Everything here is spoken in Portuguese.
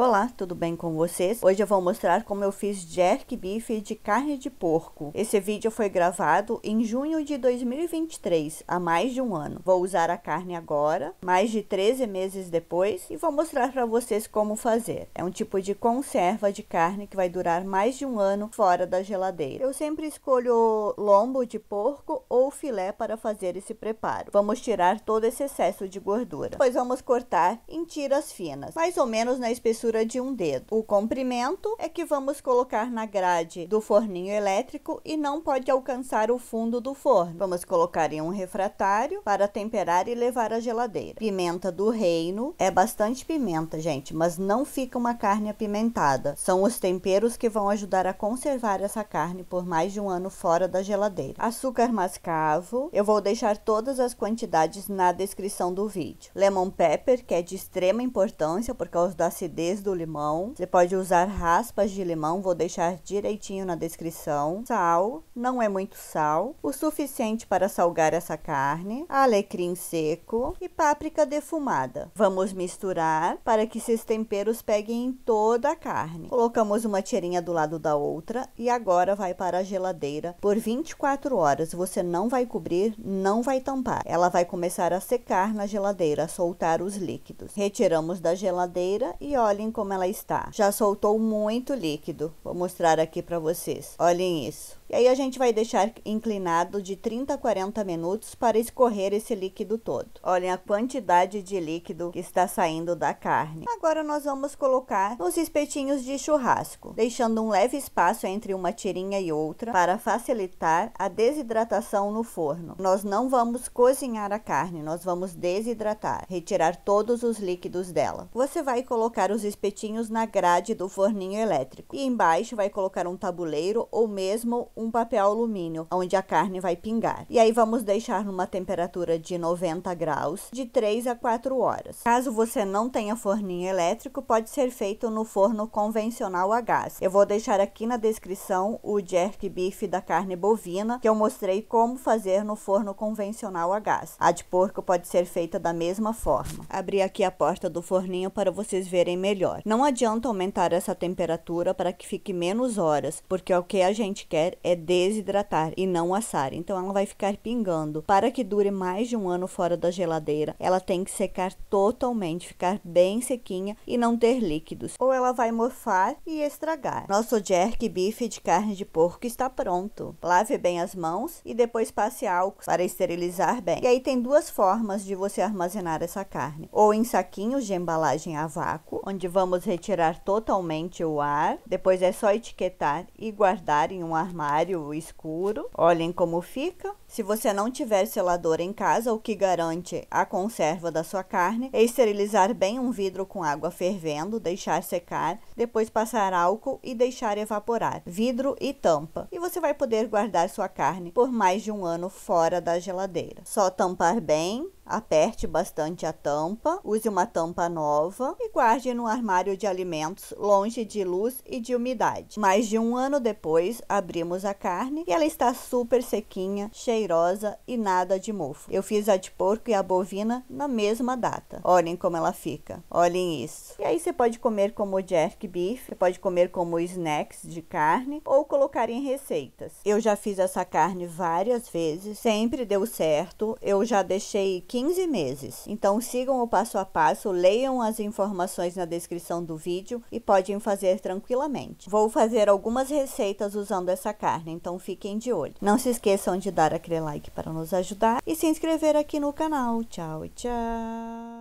Olá, tudo bem com vocês? Hoje eu vou mostrar como eu fiz jerk beef de carne de porco. Esse vídeo foi gravado em junho de 2023, há mais de um ano. Vou usar a carne agora, mais de 13 meses depois, e vou mostrar para vocês como fazer. É um tipo de conserva de carne que vai durar mais de um ano fora da geladeira. Eu sempre escolho lombo de porco ou filé para fazer esse preparo. Vamos tirar todo esse excesso de gordura. Depois vamos cortar em tiras finas, mais ou menos na espessura de um dedo. O comprimento é que vamos colocar na grade do forninho elétrico e não pode alcançar o fundo do forno. Vamos colocar em um refratário para temperar e levar à geladeira. Pimenta do reino é bastante pimenta, gente, mas não fica uma carne apimentada. São os temperos que vão ajudar a conservar essa carne por mais de um ano fora da geladeira. Açúcar mascavo, eu vou deixar todas as quantidades na descrição do vídeo. Lemon pepper, que é de extrema importância por causa da acidez acidez do limão. Você pode usar raspas de limão, vou deixar direitinho na descrição. Sal, não é muito sal, o suficiente para salgar essa carne. Alecrim seco e páprica defumada. Vamos misturar para que esses temperos peguem em toda a carne. Colocamos uma tirinha do lado da outra e agora vai para a geladeira por 24 horas. Você não vai cobrir, não vai tampar. Ela vai começar a secar na geladeira, a soltar os líquidos. Retiramos da geladeira e olha olhem como ela está. Já soltou muito líquido. Vou mostrar aqui para vocês. Olhem isso. E aí a gente vai deixar inclinado de 30 a 40 minutos para escorrer esse líquido todo. Olhem a quantidade de líquido que está saindo da carne. Agora nós vamos colocar nos espetinhos de churrasco, deixando um leve espaço entre uma tirinha e outra para facilitar a desidratação no forno. Nós não vamos cozinhar a carne, nós vamos desidratar, retirar todos os líquidos dela. Você vai colocar os espetinhos na grade do forninho elétrico e embaixo vai colocar um tabuleiro ou mesmo um um papel alumínio, onde a carne vai pingar. E aí vamos deixar numa temperatura de 90 graus, de 3 a 4 horas. Caso você não tenha forninho elétrico, pode ser feito no forno convencional a gás. Eu vou deixar aqui na descrição o jerk beef da carne bovina, que eu mostrei como fazer no forno convencional a gás. A de porco pode ser feita da mesma forma. Abri aqui a porta do forninho para vocês verem melhor. Não adianta aumentar essa temperatura para que fique menos horas, porque o que a gente quer é é desidratar e não assar. Então ela vai ficar pingando. Para que dure mais de um ano fora da geladeira, ela tem que secar totalmente, ficar bem sequinha e não ter líquidos. Ou ela vai mofar e estragar. Nosso jerk bife de carne de porco está pronto. Lave bem as mãos e depois passe álcool para esterilizar bem. E aí tem duas formas de você armazenar essa carne. Ou em saquinhos de embalagem a vácuo, onde vamos retirar totalmente o ar. Depois é só etiquetar e guardar em um armário cenário escuro. Olhem como fica. Se você não tiver selador em casa, o que garante a conserva da sua carne, é esterilizar bem um vidro com água fervendo, deixar secar, depois passar álcool e deixar evaporar. Vidro e tampa. E você vai poder guardar sua carne por mais de um ano fora da geladeira. Só tampar bem, aperte bastante a tampa, use uma tampa nova e guarde no armário de alimentos longe de luz e de umidade. Mais de um ano depois, abrimos a carne e ela está super sequinha, cheia cheirosa e nada de mofo. Eu fiz a de porco e a bovina na mesma data. Olhem como ela fica. Olhem isso. E aí você pode comer como jerk beef, você pode comer como snacks de carne ou colocar em receitas. Eu já fiz essa carne várias vezes, sempre deu certo. Eu já deixei 15 meses. Então sigam o passo a passo, leiam as informações na descrição do vídeo e podem fazer tranquilamente. Vou fazer algumas receitas usando essa carne, então fiquem de olho. Não se esqueçam de dar a aquele like para nos ajudar e se inscrever aqui no canal. Tchau, tchau!